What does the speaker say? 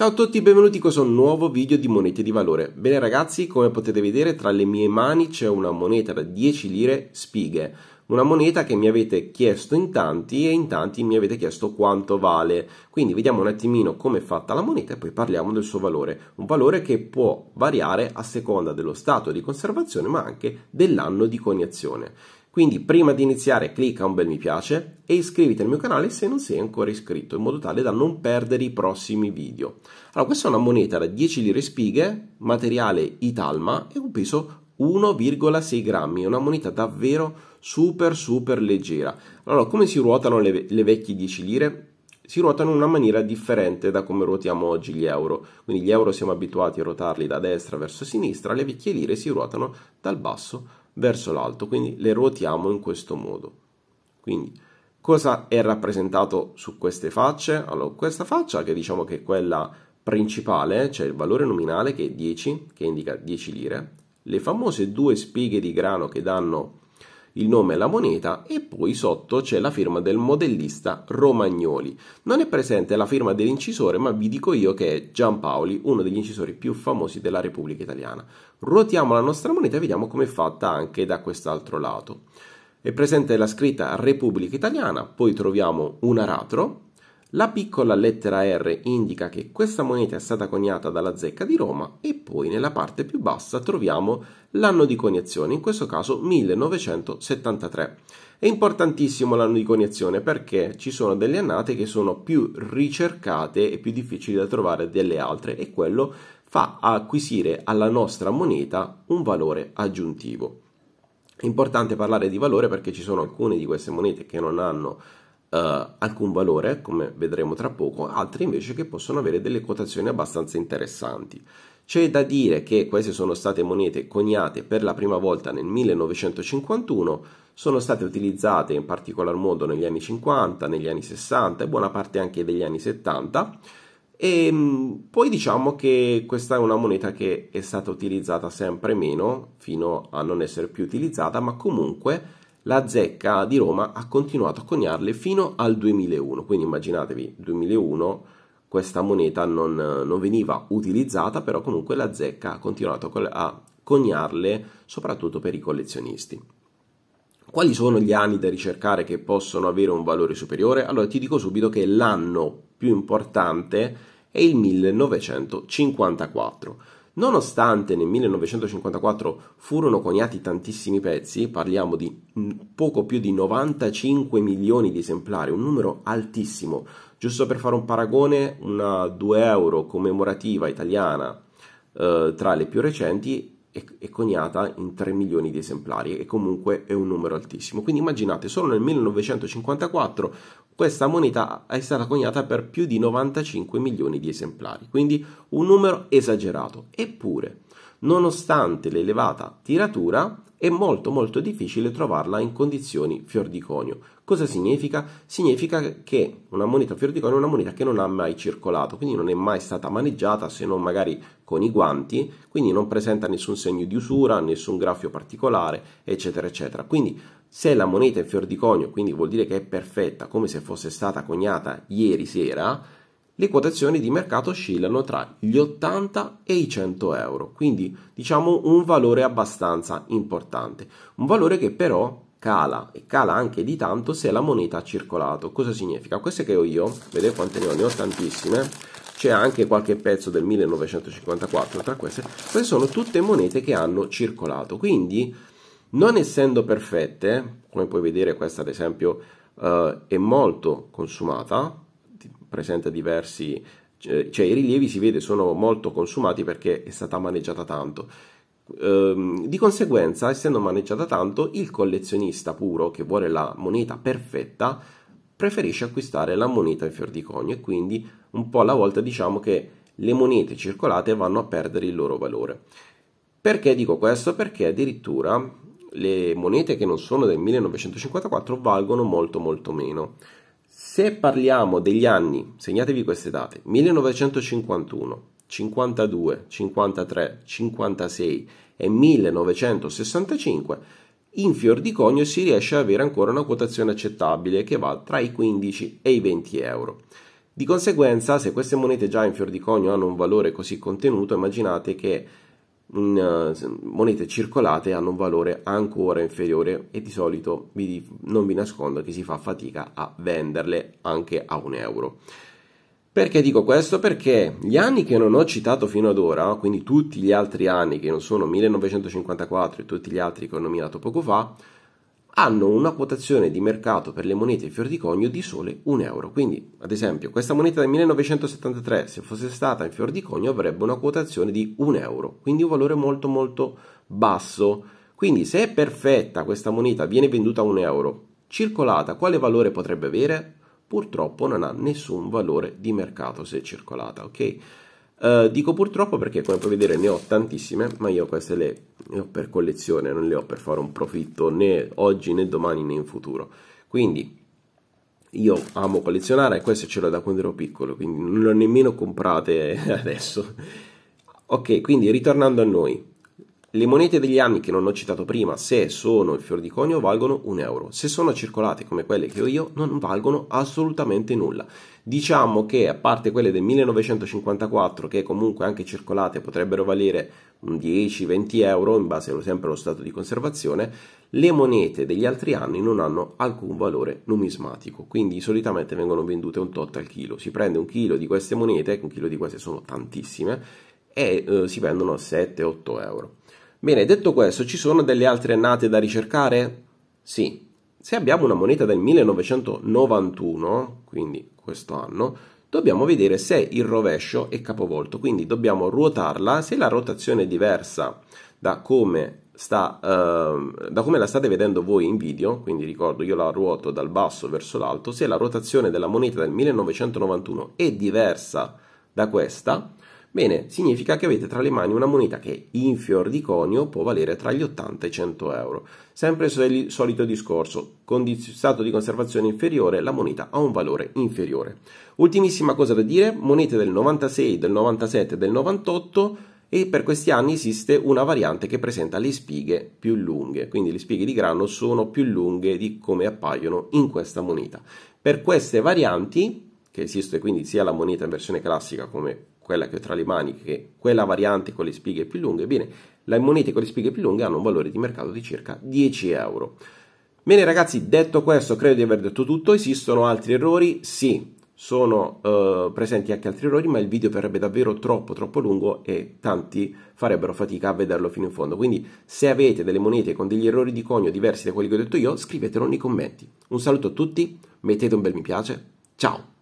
Ciao a tutti, benvenuti in questo nuovo video di monete di valore. Bene ragazzi, come potete vedere tra le mie mani c'è una moneta da 10 lire spighe, una moneta che mi avete chiesto in tanti e in tanti mi avete chiesto quanto vale. Quindi vediamo un attimino come è fatta la moneta e poi parliamo del suo valore, un valore che può variare a seconda dello stato di conservazione ma anche dell'anno di coniazione. Quindi prima di iniziare clicca un bel mi piace e iscriviti al mio canale se non sei ancora iscritto in modo tale da non perdere i prossimi video. Allora questa è una moneta da 10 lire spighe, materiale Italma e un peso 1,6 grammi, È una moneta davvero super super leggera. Allora come si ruotano le, le vecchie 10 lire? si ruotano in una maniera differente da come ruotiamo oggi gli euro. Quindi gli euro siamo abituati a ruotarli da destra verso sinistra, le vecchie lire si ruotano dal basso verso l'alto, quindi le ruotiamo in questo modo. Quindi cosa è rappresentato su queste facce? Allora, questa faccia che diciamo che è quella principale, cioè il valore nominale che è 10, che indica 10 lire, le famose due spighe di grano che danno il nome e la moneta e poi sotto c'è la firma del modellista Romagnoli. Non è presente la firma dell'incisore, ma vi dico io che è Giampaoli, uno degli incisori più famosi della Repubblica Italiana. Ruotiamo la nostra moneta e vediamo com'è fatta anche da quest'altro lato. È presente la scritta Repubblica Italiana, poi troviamo un aratro la piccola lettera R indica che questa moneta è stata coniata dalla zecca di Roma e poi nella parte più bassa troviamo l'anno di coniazione, in questo caso 1973. È importantissimo l'anno di coniazione perché ci sono delle annate che sono più ricercate e più difficili da trovare delle altre e quello fa acquisire alla nostra moneta un valore aggiuntivo. È importante parlare di valore perché ci sono alcune di queste monete che non hanno Uh, eh, alcun valore, come vedremo tra poco, altri invece che possono avere delle quotazioni abbastanza interessanti. C'è da dire che queste sono state monete coniate per la prima volta nel 1951, sono state utilizzate in particolar modo negli anni 50, negli anni 60 e buona parte anche degli anni 70. E ehm, poi diciamo che questa è una moneta che è stata utilizzata sempre meno fino a non essere più utilizzata, ma comunque la zecca di Roma ha continuato a coniarle fino al 2001, quindi immaginatevi 2001 questa moneta non, non veniva utilizzata, però comunque la zecca ha continuato a coniarle soprattutto per i collezionisti. Quali sono gli anni da ricercare che possono avere un valore superiore? Allora ti dico subito che l'anno più importante è il 1954 Nonostante nel 1954 furono coniati tantissimi pezzi, parliamo di poco più di 95 milioni di esemplari, un numero altissimo. Giusto per fare un paragone, una 2 euro commemorativa italiana eh, tra le più recenti e coniata in 3 milioni di esemplari e comunque è un numero altissimo. Quindi immaginate, solo nel 1954 questa moneta è stata coniata per più di 95 milioni di esemplari, quindi un numero esagerato. Eppure, nonostante l'elevata tiratura è molto molto difficile trovarla in condizioni fior di conio. Cosa significa? Significa che una moneta fior di conio è una moneta che non ha mai circolato, quindi non è mai stata maneggiata se non magari con i guanti, quindi non presenta nessun segno di usura, nessun graffio particolare, eccetera eccetera. Quindi se la moneta è fior di conio, quindi vuol dire che è perfetta, come se fosse stata coniata ieri sera, le quotazioni di mercato oscillano tra gli 80 e i 100 euro, quindi diciamo un valore abbastanza importante, un valore che però cala e cala anche di tanto se la moneta ha circolato. Cosa significa? Queste che ho io, vedete quante ne ho, ne ho tantissime, c'è anche qualche pezzo del 1954 tra queste, queste sono tutte monete che hanno circolato, quindi non essendo perfette, come puoi vedere questa ad esempio eh, è molto consumata, presenta diversi, cioè, cioè i rilievi si vede sono molto consumati perché è stata maneggiata tanto. Ehm, di conseguenza, essendo maneggiata tanto, il collezionista puro che vuole la moneta perfetta preferisce acquistare la moneta in fior di conio e quindi un po' alla volta diciamo che le monete circolate vanno a perdere il loro valore. Perché dico questo? Perché addirittura le monete che non sono del 1954 valgono molto molto meno. Se parliamo degli anni, segnatevi queste date, 1951, 52, 53, 56 e 1965, in fior di conio si riesce ad avere ancora una quotazione accettabile che va tra i 15 e i 20 euro. Di conseguenza, se queste monete già in fior di conio hanno un valore così contenuto, immaginate che eh, monete circolate hanno un valore ancora inferiore e di solito vi, non vi nascondo che si fa fatica a venderle anche a un euro. Perché dico questo? Perché gli anni che non ho citato fino ad ora, quindi tutti gli altri anni che non sono 1954 e tutti gli altri che ho nominato poco fa, hanno una quotazione di mercato per le monete fior di cogno di sole 1 euro. Quindi, ad esempio, questa moneta del 1973, se fosse stata in fior di cogno, avrebbe una quotazione di 1 euro, quindi un valore molto molto basso. Quindi, se è perfetta questa moneta, viene venduta a 1 euro, circolata, quale valore potrebbe avere? Purtroppo non ha nessun valore di mercato se è circolata, ok? Eh, dico purtroppo perché come puoi vedere ne ho tantissime, ma io queste le, le ho per collezione, non le ho per fare un profitto né oggi né domani né in futuro. Quindi io amo collezionare e queste ce le ho da quando ero piccolo, quindi non le ho nemmeno comprate adesso. Ok, quindi ritornando a noi, le monete degli anni che non ho citato prima, se sono il fior di conio, valgono un euro. Se sono circolate come quelle che ho io, non valgono assolutamente nulla. Diciamo che, a parte quelle del 1954, che comunque anche circolate potrebbero valere 10-20 mm, euro, in base sempre allo stato di conservazione, le monete degli altri anni non hanno alcun valore numismatico, quindi solitamente vengono vendute un tot al chilo. Si prende un chilo di queste monete, un chilo di queste sono tantissime, e eh, si vendono a 7-8 euro. Bene, detto questo, ci sono delle altre annate da ricercare? Sì. Se abbiamo una moneta del 1991, quindi questo anno, dobbiamo vedere se il rovescio è capovolto, quindi dobbiamo ruotarla, se la rotazione è diversa da come, sta, eh, da come la state vedendo voi in video, quindi ricordo io la ruoto dal basso verso l'alto, se la rotazione della moneta del 1991 è diversa da questa, Bene, significa che avete tra le mani una moneta che in fior di conio può valere tra gli 80 e i 100 euro. Sempre il solito discorso, con stato di conservazione inferiore la moneta ha un valore inferiore. Ultimissima cosa da dire, monete del 96, del 97 e del 98 e per questi anni esiste una variante che presenta le spighe più lunghe, quindi le spighe di grano sono più lunghe di come appaiono in questa moneta. Per queste varianti, che esiste quindi sia la moneta in versione classica come quella che ho tra le mani, che quella variante con le spighe più lunghe, bene, le monete con le spighe più lunghe hanno un valore di mercato di circa 10 euro. Bene ragazzi, detto questo, credo di aver detto tutto. Esistono altri errori? Sì, sono eh, presenti anche altri errori, ma il video verrebbe davvero troppo troppo lungo e tanti farebbero fatica a vederlo fino in fondo. Quindi se avete delle monete con degli errori di conio diversi da quelli che ho detto io, scrivetelo nei commenti. Un saluto a tutti, mettete un bel mi piace, ciao!